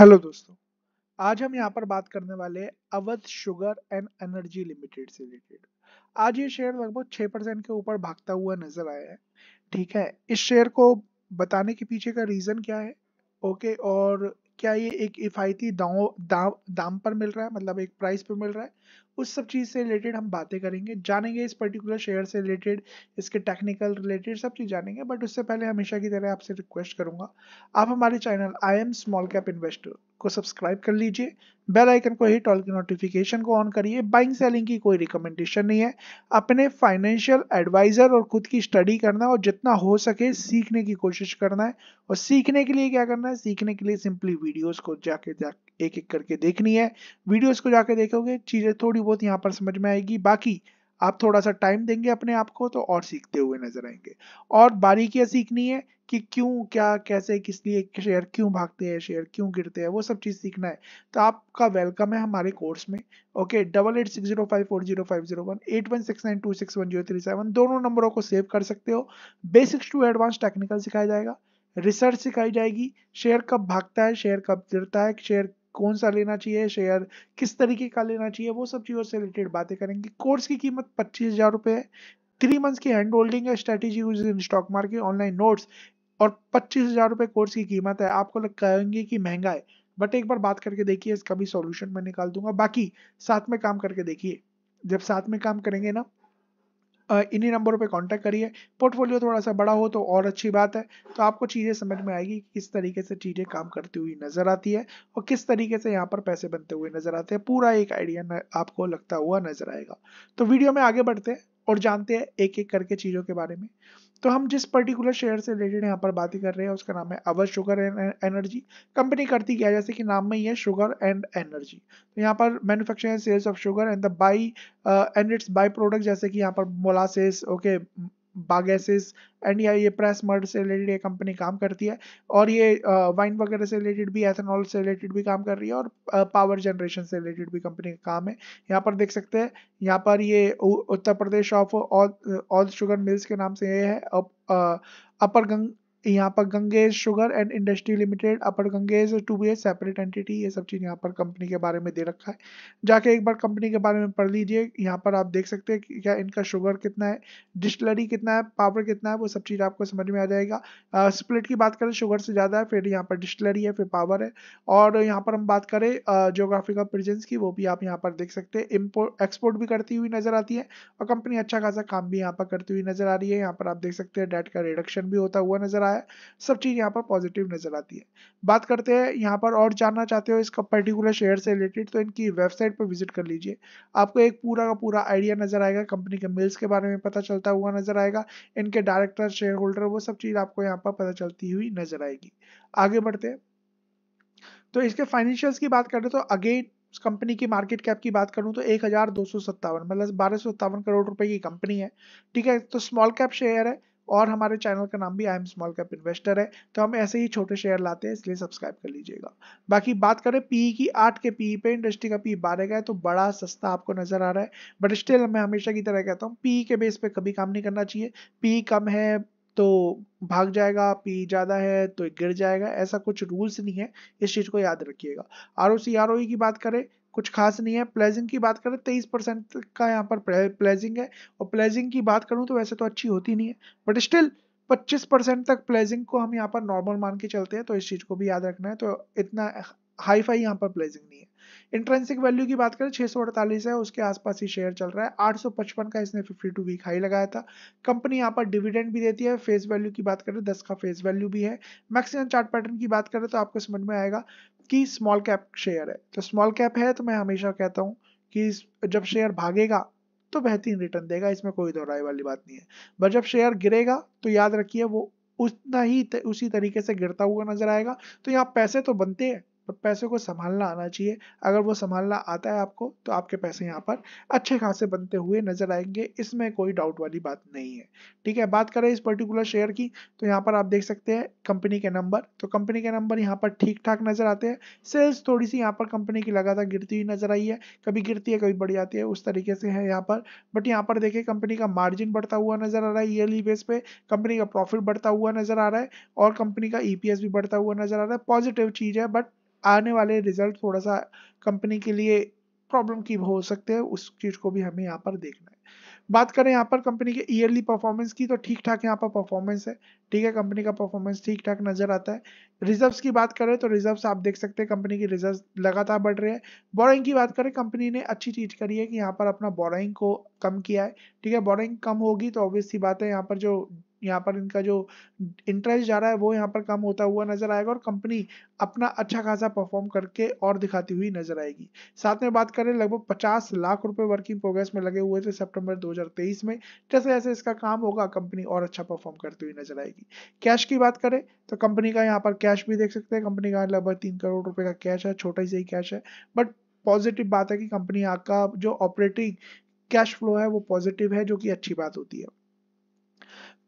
hello दोस्तों आज हम यहाँ पर बात करने वाले Awadh sugar and energy limited से रिलेटेड आज ये शेयर लगभग छः परसेंट के ऊपर भागता हुआ नजर आया है ठीक है इस शेयर को बताने के पीछे का रीज़न क्या है ओके और क्या ये एक इफ़ायती दाम दाव दाम पर मिल रहा है मतलब एक प्राइस पर मिल रहा है उस सब चीज़ से रिलेटेड हम बातें करेंगे जानेंगे इस पर्टिकुलर शेयर से रिलेटेड इसके टेक्निकल रिलेटेड सब चीज़ जानेंगे बट उससे पहले हमेशा की तरह आपसे रिक्वेस्ट करूंगा आप हमारे channel I am small cap investor को सब्सक्राइब कर लीजिए बेल आइकन को हिट ऑल की नोटिफिकेशन को ऑन करिए बाइंग सेलिंग की कोई रिकमेंडेशन नहीं है अपने फाइनेंशियल एडवाइज़र और खुद की स्टडी करना और जितना हो सके सीखने की कोशिश करना है और सीखने के लिए क्या करना है सीखने के लिए सिंपली वीडियोस को जाके जा एक एक करके देखनी है वीडियोस को जाके देखोगे चीज़ें थोड़ी बहुत यहाँ पर समझ में आएगी बाकी आप थोड़ा सा टाइम देंगे अपने आप को तो और सीखते हुए नजर आएंगे और बारीकियां सीखनी है कि क्यों क्या कैसे किस लिए शेयर क्यों भागते हैं शेयर क्यों गिरते हैं वो सब चीज़ सीखना है तो आपका वेलकम है हमारे कोर्स में okay double eight six zero five four zero five zero one eight one six nine two six one zero three seven दोनों नंबरों को सेव कर सकते हो बेसिक्स टू एडवांस टेक्निकल सिखाया जाएगा रिसर्च सिखाई जाएगी शेयर कब भागता है शेयर कब गिरता है शेयर कौन सा लेना चाहिए शेयर किस तरीके का लेना चाहिए वो सब चीज़ों से रिलेटेड बातें करेंगे कोर्स की कीमत पच्चीस हज़ार रुपये है थ्री मंथ्स की हैंड होल्डिंग है strategy use in stock market online notes और पच्चीस हज़ार रुपये कोर्स की कीमत है आपको लग कहेंगे कि महंगा है बट एक बार बात करके देखिए इसका भी सॉल्यूशन मैं निकाल दूंगा बाकी साथ में काम करके देखिए जब साथ में काम करेंगे ना इन्हीं नंबरों पे कांटेक्ट करिए पोर्टफोलियो थोड़ा सा बड़ा हो तो और अच्छी बात है तो आपको चीज़ें समझ में आएगी कि किस तरीके से चीज़ें काम करती हुई नज़र आती है और किस तरीके से यहाँ पर पैसे बनते हुए नज़र आते हैं पूरा एक आइडिया आपको लगता हुआ नज़र आएगा तो वीडियो में आगे बढ़ते हैं और जानते हैं एक एक करके चीज़ों के बारे में तो हम जिस पर्टिकुलर शेयर से रिलेटेड यहाँ पर बातें कर रहे हैं उसका नाम है Awadh sugar and energy company करती क्या जैसे कि नाम में ही है शुगर एंड एनर्जी तो यहाँ पर manufacturing sales of sugar and the by and its by product जैसे कि यहाँ पर मोलासेस ओके बागेसिस एंड या ये प्रेस मर्ड से रिलेटेड ये कंपनी काम करती है और ये वाइन वगैरह से रिलेटेड भी एथेनॉल से रिलेटेड भी काम कर रही है और पावर जनरेशन से रिलेटेड भी कंपनी का काम है यहाँ पर देख सकते हैं यहाँ पर ये Uttar Pradesh of all sugar mills के नाम से ये है अपर गंग यहाँ पर Ganges sugar and industry limited upper Ganges to be a separate entity ये सब चीज़ यहाँ पर कंपनी के बारे में दे रखा है जाके एक बार कंपनी के बारे में पढ़ लीजिए यहाँ पर आप देख सकते हैं कि क्या इनका शुगर कितना है डिस्टलरी कितना है पावर कितना है वो सब चीज़ आपको समझ में आ जाएगा स्प्लिट की बात करें शुगर से ज़्यादा है फिर यहाँ पर डिस्टलरी है फिर पावर है और यहाँ पर हम बात करें जोग्राफिकल प्रेजेंस की वो भी आप यहाँ पर देख सकते हैं इम्पोर्ट एक्सपोर्ट भी करती हुई नज़र आती है और कंपनी अच्छा खासा काम भी यहाँ पर करती हुई नज़र आ रही है यहाँ पर आप देख सकते हैं डेट का रिडक्शन भी होता हुआ नज़र आ रहा है सब चीज़ यहाँ पर पॉजिटिव नज़र आती है बात करते हैं यहाँ पर और जानना चाहते हो इसका पर्टिकुलर शेयर से रिलेटेड तो इनकी वेबसाइट पर विजिट कर लीजिए आपको एक पूरा का पूरा आइडिया नज़र आएगा कंपनी के मिल्स के बारे में पता चलता हुआ नज़र आएगा इनके डायरेक्टर शेयर होल्डर वो सब चीज़ आपको यहाँ पर पता चलती हुई नज़र आएगी आगे बढ़ते हैं तो इसके फाइनेंशियल्स की बात करें तो अगेन कंपनी की मार्केट कैप की बात करूं तो एक हजार दो सौ सत्तावन मतलब बारह सौ सत्तावन करोड़ रुपए की कंपनी है ठीक है तो स्मॉल कैप शेयर है और हमारे चैनल का नाम भी I am small cap investor है तो हम ऐसे ही छोटे शेयर लाते हैं इसलिए सब्सक्राइब कर लीजिएगा बाकी बात करें पीई e की आठ के पीई e पे इंडस्ट्री का पी e बारह का है तो बड़ा सस्ता आपको नजर आ रहा है बट स्टिल मैं हमेशा की तरह कहता हूँ पीई के बेस पे कभी काम नहीं करना चाहिए पी कम है तो भाग जाएगा पी ज़्यादा है तो गिर जाएगा ऐसा कुछ रूल्स नहीं है इस चीज़ को याद रखिएगा R O C R O की बात करें कुछ खास नहीं है प्लेजिंग की बात करें तेईस परसेंट का यहाँ पर प्लेजिंग है और प्लेजिंग की बात करूँ तो वैसे तो अच्छी होती नहीं है बट स्टिल 25 परसेंट तक प्लेजिंग को हम यहाँ पर नॉर्मल मान के चलते हैं तो इस चीज़ को भी याद रखना है तो इतना हाई फाई यहाँ पर प्लेसिंग नहीं है इंट्रेंसिक वैल्यू की बात करें छह है उसके आसपास ही शेयर चल रहा है 855 का इसने 52 वीक हाई लगाया था कंपनी यहाँ पर डिविडेंड भी देती है फेस वैल्यू की बात करें 10 का फेस वैल्यू भी है मैक्सिमम चार्ट पैटर्न की बात करें तो आपको समझ में आएगा कि स्मॉल कैप शेयर है तो स्मॉल कैप है तो मैं हमेशा कहता हूँ कि जब शेयर भागेगा तो बेहतरीन रिटर्न देगा इसमें कोई दोहराई वाली बात नहीं है बट जब शेयर गिरेगा तो याद रखिए वो उतना ही उसी तरीके से गिरता हुआ नजर आएगा तो यहाँ पैसे तो बनते हैं और तो पैसे को संभालना आना चाहिए अगर वो संभालना आता है आपको तो आपके पैसे यहाँ पर अच्छे खासे बनते हुए नजर आएंगे इसमें कोई डाउट वाली बात नहीं है ठीक है बात करें इस पर्टिकुलर शेयर की तो यहाँ पर आप देख सकते हैं कंपनी के नंबर तो कंपनी के नंबर यहाँ पर ठीक ठाक नजर आते हैं सेल्स थोड़ी सी यहाँ पर कंपनी की लगातार गिरती हुई नजर आई है कभी गिरती है कभी बढ़ जाती है उस तरीके से है यहाँ पर बट यहाँ पर देखिए कंपनी का मार्जिन बढ़ता हुआ नजर आ रहा है ईयरली बेस पे कंपनी का प्रॉफिट बढ़ता हुआ नजर आ रहा है और कंपनी का ईपीएस भी बढ़ता हुआ नजर आ रहा है पॉजिटिव चीज है बट आने वाले रिजल्ट थोड़ा सा कंपनी के लिए प्रॉब्लम की हो सकते हैं उस चीज़ को भी हमें यहाँ पर देखना है बात करें यहाँ पर कंपनी के ईयरली परफॉर्मेंस की तो ठीक ठाक यहाँ पर परफॉर्मेंस है ठीक है कंपनी का परफॉर्मेंस ठीक ठाक नजर आता है रिजर्व्स की बात करें तो रिजर्व्स आप देख सकते हैं कंपनी की रिजर्व्स लगातार बढ़ रहे हैं बोरिंग की बात करें कंपनी ने अच्छी चीज करी है कि यहाँ पर अपना बोरिंग को कम किया है ठीक है बोरिंग कम होगी तो ऑब्वियसली बात है यहाँ पर जो यहाँ पर इनका जो इंटरेस्ट जा रहा है वो यहाँ पर कम होता हुआ नजर आएगा और कंपनी अपना अच्छा खासा परफॉर्म करके और दिखाती हुई नजर आएगी साथ में बात करें लगभग 50 लाख रुपए वर्किंग प्रोग्रेस में लगे हुए थे सितंबर 2023 में जैसे जैसे इसका काम होगा कंपनी और अच्छा परफॉर्म करती हुई नजर आएगी कैश की बात करें तो कंपनी का यहाँ पर कैश भी देख सकते हैं कंपनी का लगभग तीन करोड़ रुपए का कैश है छोटा ही सही कैश है बट पॉजिटिव बात है कि कंपनी आपका जो ऑपरेटिंग कैश फ्लो है वो पॉजिटिव है जो कि अच्छी बात होती है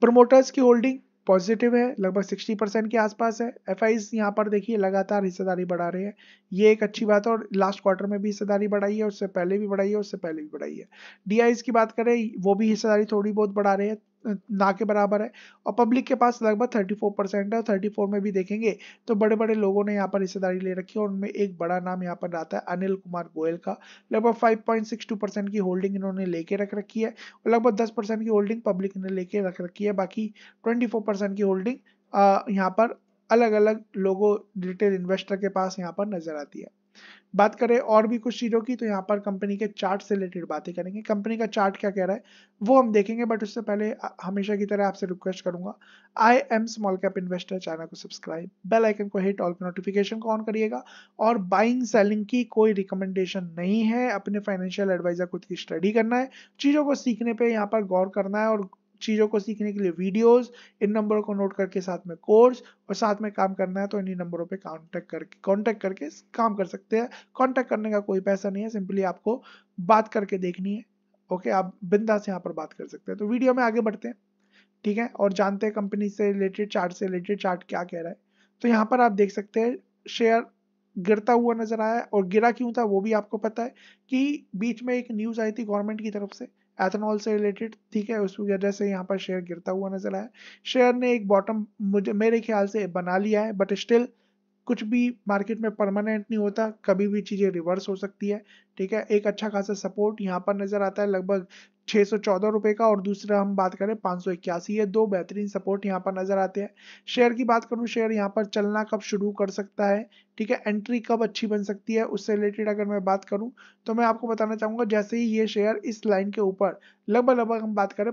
प्रमोटर्स की होल्डिंग पॉजिटिव है लगभग 60 परसेंट के आसपास है एफ आई यहाँ पर देखिए लगातार हिस्सेदारी बढ़ा रहे हैं ये एक अच्छी बात है और लास्ट क्वार्टर में भी हिस्सेदारी बढ़ाई है उससे पहले भी बढ़ाई है उससे पहले भी बढ़ाई है डी की बात करें वो भी हिस्सेदारी थोड़ी बहुत बढ़ा रहे हैं ना के बराबर है और पब्लिक के पास लगभग थर्टी फोर परसेंट है थर्टी फोर में भी देखेंगे तो बड़े बड़े लोगों ने यहाँ पर हिस्सेदारी ले रखी है और उनमें एक बड़ा नाम यहाँ पर आता है अनिल कुमार गोयल का लगभग five point six two percent की होल्डिंग इन्होंने लेके रख रखी है और लगभग दस परसेंट की होल्डिंग पब्लिक ने लेके रख रखी है बाकी ट्वेंटी फोर परसेंट की होल्डिंग यहाँ पर अलग अलग लोगों रिटेल इन्वेस्टर के पास यहाँ पर नजर आती है बात करें और भी कुछ चीज़ों की तो यहाँ पर कंपनी के चार्ट से रिलेटेड बातें करेंगे कंपनी का चार्ट क्या कह रहा है वो हम देखेंगे बट उससे पहले हमेशा की तरह आपसे रिक्वेस्ट करूंगा I am small cap investor channel को सब्सक्राइब बेल आइकन को हिट ऑल नोटिफिकेशन को ऑन करिएगा और बाइंग सेलिंग की कोई रिकमेंडेशन नहीं है अपने फाइनेंशियल एडवाइजर खुद की स्टडी करना है चीज़ों को सीखने पर यहाँ पर गौर करना है और चीज़ों को सीखने के लिए वीडियोस इन नंबरों को नोट करके साथ में कोर्स और साथ में काम करना है तो इन्हीं नंबरों पे कांटेक्ट करके कांटेक्ट करके काम कर सकते हैं कांटेक्ट करने का कोई पैसा नहीं है सिंपली आपको बात करके देखनी है ओके आप बिंदा से यहाँ पर बात कर सकते हैं तो वीडियो में आगे बढ़ते हैं ठीक है और जानते हैं कंपनी से रिलेटेड चार्ट से रिलेटेड चार्ट क्या कह रहा है तो यहाँ पर आप देख सकते हैं शेयर गिरता हुआ नजर आया और गिरा क्यों था वो भी आपको पता है कि बीच में एक न्यूज़ आई थी गवर्नमेंट की तरफ से एथेनॉल से रिलेटेड ठीक है उस वजह से यहाँ पर शेयर गिरता हुआ नजर आया शेयर ने एक बॉटम मुझे मेरे ख्याल से बना लिया है बट स्टिल कुछ भी मार्केट में परमानेंट नहीं होता कभी भी चीज़ें रिवर्स हो सकती है ठीक है एक अच्छा खासा सपोर्ट यहाँ पर नजर आता है लगभग छः सौ चौदह रुपये का और दूसरा हम बात करें पाँच सौ इक्यासी ये दो बेहतरीन सपोर्ट यहाँ पर नजर आते हैं शेयर की बात करूँ शेयर यहाँ पर चलना कब शुरू कर सकता है ठीक है एंट्री कब अच्छी बन सकती है उससे रिलेटेड अगर मैं बात करूं तो मैं आपको बताना चाहूंगा जैसे ही ये शेयर इस लाइन के ऊपर लगभग लगभग हम बात करें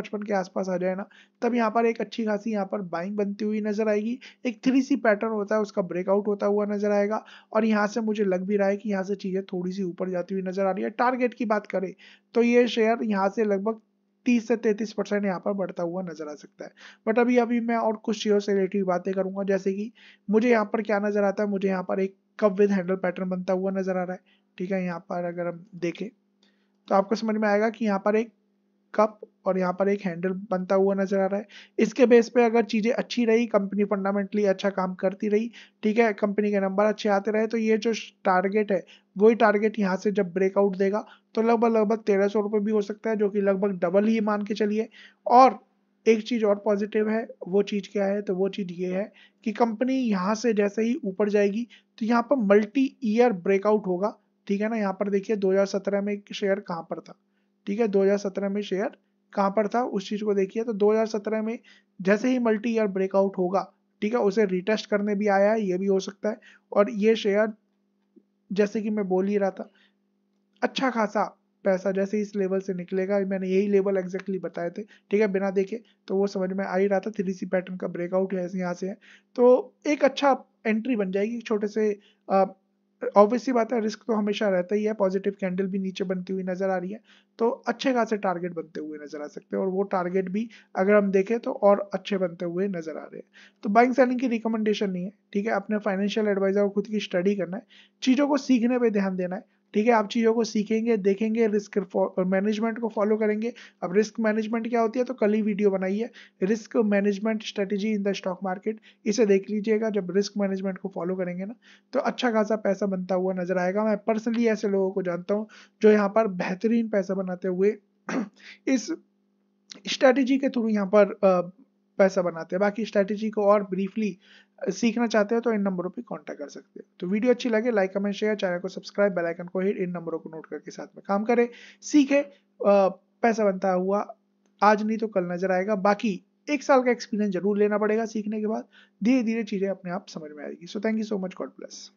पचपन के आसपास आ जाए ना तब यहाँ पर एक अच्छी खासी यहाँ पर बाइंग बनती हुई नजर आएगी एक थ्री सी पैटर्न होता है उसका ब्रेकआउट होता हुआ नजर आएगा और यहाँ से मुझे लग भी रहा है कि यहाँ से चीज़ें थोड़ी सी ऊपर ऊपर जाती हुई नजर आ रही है टारगेट की बात करें तो ये शेयर यहाँ से लगभग 30 से 33 परसेंट यहाँ पर बढ़ता हुआ नजर आ सकता है बट अभी अभी मैं और कुछ शेयर से रिलेटेड बातें करूंगा जैसे कि मुझे यहाँ पर क्या नजर आता है मुझे यहाँ पर एक कब विद हैंडल पैटर्न बनता हुआ नजर आ रहा है ठीक है यहाँ पर अगर हम देखें तो आपको समझ में आएगा कि यहाँ पर एक कप और यहाँ पर एक हैंडल बनता हुआ नजर आ रहा है इसके बेस पे अगर चीजें अच्छी रही कंपनी फंडामेंटली अच्छा काम करती रही ठीक है कंपनी के नंबर अच्छे आते रहे तो ये जो टारगेट है वही टारगेट यहाँ से जब ब्रेकआउट देगा तो लगभग लगभग तेरह सौ रुपये भी हो सकता है जो कि लगभग डबल ही मान के चलिए और एक चीज़ और पॉजिटिव है वो चीज़ क्या है तो वो चीज़ ये है कि कंपनी यहाँ से जैसे ही ऊपर जाएगी तो यहाँ पर मल्टी ईयर ब्रेकआउट होगा ठीक है ना यहाँ पर देखिए 2017 में एक शेयर कहाँ पर था ठीक है 2017 में शेयर कहाँ पर था उस चीज़ को देखिए तो 2017 में जैसे ही मल्टी ईयर ब्रेकआउट होगा ठीक है उसे रिटेस्ट करने भी आया है ये भी हो सकता है और ये शेयर जैसे कि मैं बोल ही रहा था अच्छा खासा पैसा जैसे इस लेवल से निकलेगा मैंने यही लेवल एग्जैक्टली बताए थे ठीक है बिना देखे तो वो समझ में आ ही रहा था थ्री सी पैटर्न का ब्रेकआउट है यहाँ से है तो एक अच्छा एंट्री बन जाएगी छोटे से ऑब्वियसली बात है रिस्क तो हमेशा रहता ही है पॉजिटिव कैंडल भी नीचे बनती हुई नजर आ रही है तो अच्छे खासे टारगेट बनते हुए नजर आ सकते हैं और वो टारगेट भी अगर हम देखें तो और अच्छे बनते हुए नजर आ रहे हैं तो बाइंग सेलिंग की रिकमेंडेशन नहीं है ठीक है अपने फाइनेंशियल एडवाइजर को खुद की स्टडी करना है चीज़ों को सीखने पर ध्यान देना है ठीक है आप चीज़ों को सीखेंगे देखेंगे रिस्क मैनेजमेंट को फॉलो करेंगे अब रिस्क मैनेजमेंट क्या होती है तो कल ही वीडियो है risk management strategy in the stock market इसे देख लीजिएगा जब रिस्क मैनेजमेंट को फॉलो करेंगे ना तो अच्छा खासा पैसा बनता हुआ नजर आएगा मैं पर्सनली ऐसे लोगों को जानता हूँ जो यहाँ पर बेहतरीन पैसा बनाते हुए इस स्ट्रैटेजी के थ्रू यहाँ पर पैसा बनाते हैं बाकी स्ट्रैटेजी को और ब्रीफली सीखना चाहते हो तो इन नंबरों पर कॉन्टैक्ट कर सकते हो तो वीडियो अच्छी लगे लाइक कमेंट शेयर चैनल को सब्सक्राइब बेलाइकन को हिट इन नंबरों को नोट करके साथ में काम करें सीखे पैसा बनता हुआ आज नहीं तो कल नजर आएगा बाकी एक साल का एक्सपीरियंस जरूर लेना पड़ेगा सीखने के बाद धीरे धीरे चीजें अपने आप समझ में आएगी so thank you so much god bless